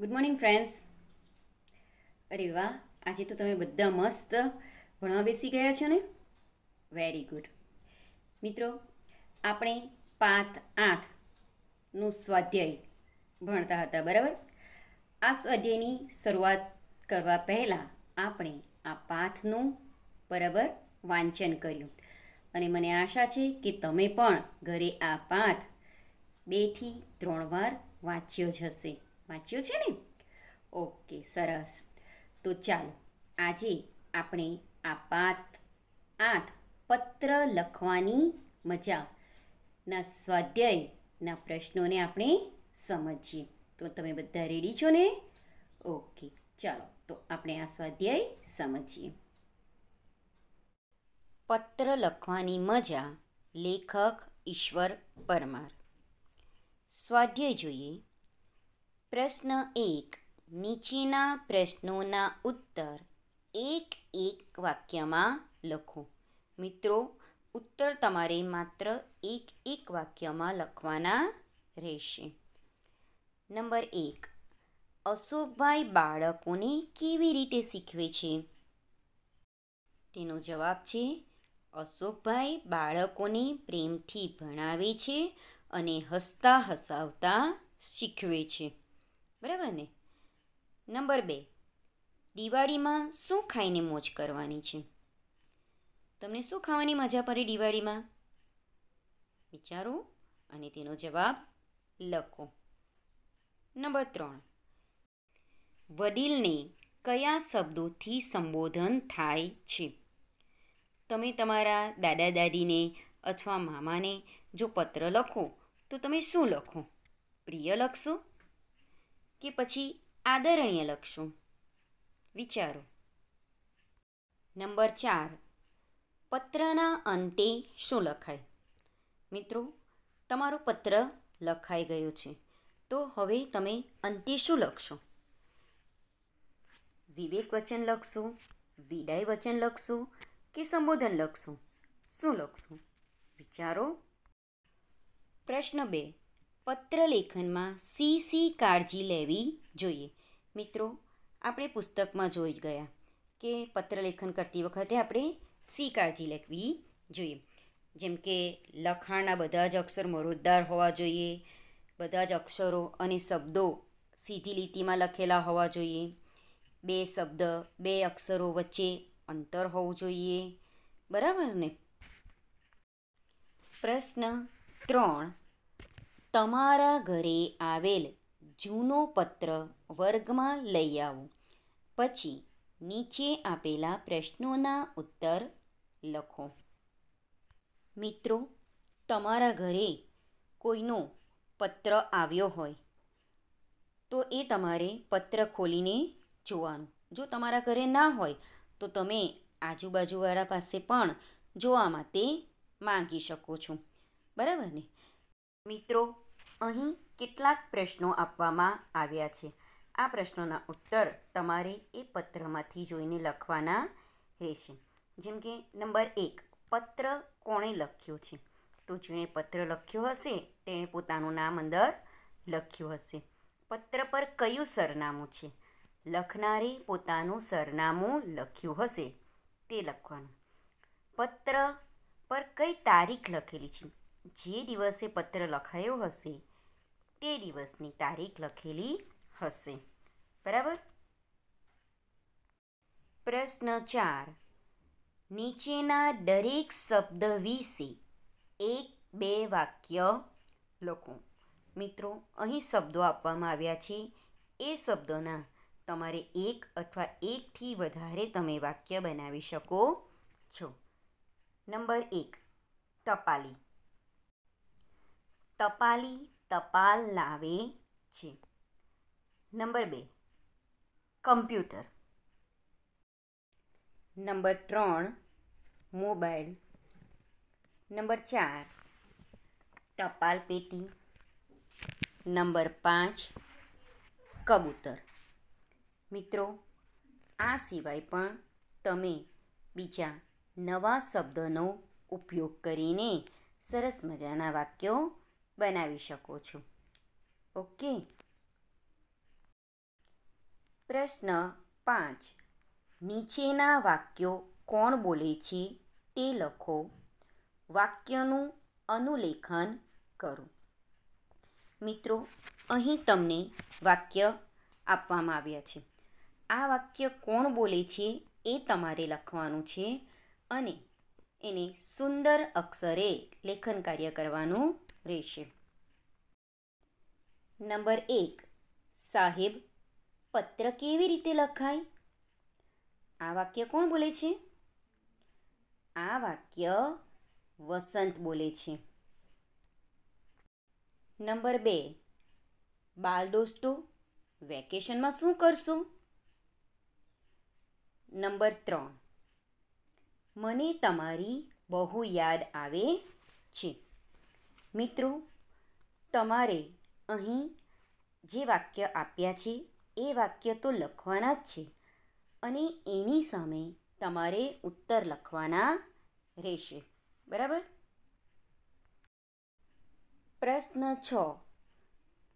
good morning friends અરે વાહ આજે તો તમે બધા મસ્ત ભણવા બેસી ગયા છો ને વેરી ગુડ મિત્રો આપણે પાંચ આઠનું સ્વાધ્યાય ભણતા હતા બરાબર આ સ્વાધ્યાયની શરૂઆત કરવા પહેલાં આપણે આ પાથનું બરાબર વાંચન કર્યું અને મને આશા છે કે તમે પણ ઘરે આ પાથ બેથી ત્રણ વાર વાંચ્યો જ હશે વાંચ્યું છે ને ઓકે સરસ તો ચાલો આજે આપણે આ પાત આઠ પત્ર લખવાની મજા ના સ્વાધ્યાયના પ્રશ્નોને આપણે સમજીએ તો તમે બધા રેડી છો ને ઓકે ચાલો તો આપણે આ સ્વાધ્યાય સમજીએ પત્ર લખવાની મજા લેખક ઈશ્વર પરમાર સ્વાધ્યાય જોઈએ પ્રશ્ન એક નીચેના પ્રશ્નોના ઉત્તર એક એક વાક્યમાં લખો મિત્રો ઉત્તર તમારે માત્ર એક એક વાક્યમાં લખવાના રહેશે નંબર એક અશોકભાઈ બાળકોને કેવી રીતે શીખવે છે તેનો જવાબ છે અશોકભાઈ બાળકોને પ્રેમથી ભણાવે છે અને હસતા હસાવતા શીખવે છે બરાબર ને નંબર બે દિવાળીમાં શું ખાઈને મોજ કરવાની છે તમને શું ખાવાની મજા પડે દિવાળીમાં વિચારો અને તેનો જવાબ લખો નંબર ત્રણ વડીલને કયા શબ્દોથી સંબોધન થાય છે તમે તમારા દાદા દાદીને અથવા મામાને જો પત્ર લખો તો તમે શું લખો પ્રિય લખશો કે પછી આદરણીય લખશું વિચારો નંબર ચાર પત્રના અંતે શું લખાય મિત્રો તમારો પત્ર લખાઈ ગયો છે તો હવે તમે અંતે શું લખશો વિવેક વચન લખશો વિદાય વચન લખશો કે સંબોધન લખશો શું લખશો વિચારો પ્રશ્ન બે પત્રલેખનમાં સી સી કાળજી લેવી જોઈએ મિત્રો આપણે પુસ્તકમાં જોઈ ગયા કે પત્રલેખન કરતી વખતે આપણે સી કાળજી લેવી જોઈએ જેમ કે લખાણના બધા જ અક્ષર મરોદદાર હોવા જોઈએ બધા જ અક્ષરો અને શબ્દો સીધી લીટીમાં લખેલા હોવા જોઈએ બે શબ્દ બે અક્ષરો વચ્ચે અંતર હોવું જોઈએ બરાબર ને પ્રશ્ન ત્રણ તમારા ઘરે આવેલ જૂનો પત્ર વર્ગમાં લઈ આવો પછી નીચે આપેલા પ્રશ્નોના ઉત્તર લખો મિત્રો તમારા ઘરે કોઈનો પત્ર આવ્યો હોય તો એ તમારે પત્ર ખોલીને જોવાનું જો તમારા ઘરે ના હોય તો તમે આજુબાજુવાળા પાસે પણ જોવા માટે માગી શકો છો બરાબર ને મિત્રો અહીં કેટલાક પ્રશ્નો આપવામાં આવ્યા છે આ પ્રશ્નોના ઉત્તર તમારે એ પત્રમાંથી જોઈને લખવાના રહેશે જેમ કે નંબર એક પત્ર કોણે લખ્યો છે તો જેણે પત્ર લખ્યો હશે તેણે પોતાનું નામ અંદર લખ્યું હશે પત્ર પર કયું સરનામું છે લખનારે પોતાનું સરનામું લખ્યું હશે તે લખવાનું પત્ર પર કઈ તારીખ લખેલી છે જે દિવસે પત્ર લખાયો હશે તે દિવસની તારીખ લખેલી હશે બરાબર પ્રશ્ન ચાર નીચેના દરેક શબ્દ વિશે એક બે વાક્ય લખો મિત્રો અહીં શબ્દો આપવામાં આવ્યા છે એ શબ્દોના તમારે એક અથવા એકથી વધારે તમે વાક્ય બનાવી શકો છો નંબર એક ટપાલી તપાલી તપાલ લાવે છે નંબર બે કમ્પ્યુટર નંબર ત્રણ મોબાઈલ નંબર ચાર ટપાલ પેટી નંબર પાંચ કબૂતર મિત્રો આ સિવાય પણ તમે બીજા નવા શબ્દનો ઉપયોગ કરીને સરસ મજાના વાક્યો બનાવી શકો છો ઓકે પ્રશ્ન પાંચ નીચેના વાક્યો કોણ બોલે છે તે લખો વાક્યનું અનુલેખન કરો મિત્રો અહીં તમને વાક્ય આપવામાં આવ્યા છે આ વાક્ય કોણ બોલે છે એ તમારે લખવાનું છે અને એને સુંદર અક્ષરે લેખન કાર્ય કરવાનું રહેશે નંબર એક સાહેબ પત્ર કેવી રીતે લખાય આ વાક્ય કોણ બોલે છે આ વાક્ય વસંત બોલે છે નંબર બે બાળ દોસ્તો વેકેશનમાં શું કરશો નંબર ત્રણ મને તમારી બહુ યાદ આવે છે મિત્રો તમારે અહીં જે વાક્ય આપ્યા છે એ વાક્ય તો લખવાના જ છે અને એની સામે તમારે ઉત્તર લખવાના રહેશે બરાબર પ્રશ્ન છ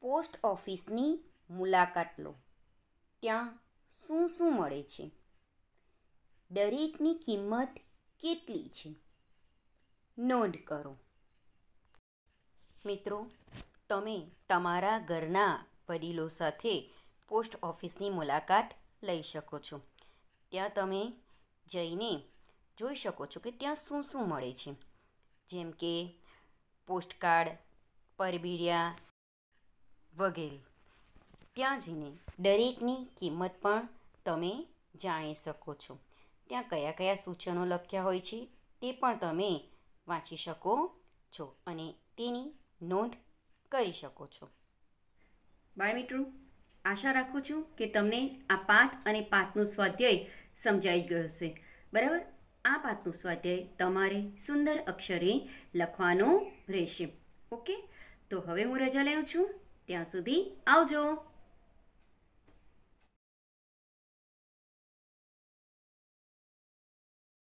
પોસ્ટ ઓફિસની મુલાકાત લો ત્યાં શું શું મળે છે દરેકની કિંમત કેટલી છે નોંધ કરો મિત્રો તમે તમારા ઘરના વડીલો સાથે પોસ્ટ ઓફિસની મુલાકાત લઈ શકો છો ત્યાં તમે જઈને જોઈ શકો છો કે ત્યાં શું શું મળે છે જેમ કે પોસ્ટકાર્ડ પરબીડિયા વગેરે ત્યાં જઈને દરેકની કિંમત પણ તમે જાણી શકો છો ત્યાં કયા કયા સૂચનો લખ્યા હોય છે તે પણ તમે વાંચી શકો છો અને તેની નોંધ કરી શકો છો બાળમિત્રો આશા રાખું છું કે તમને આ પાઠ અને પાઠનું સ્વાધ્યાય સમજાઈ ગયો હશે બરાબર આ પાઠનું સ્વાધ્યાય તમારે સુંદર અક્ષરે લખવાનો રહેશે ઓકે તો હવે હું રજા લઉં છું ત્યાં સુધી આવજો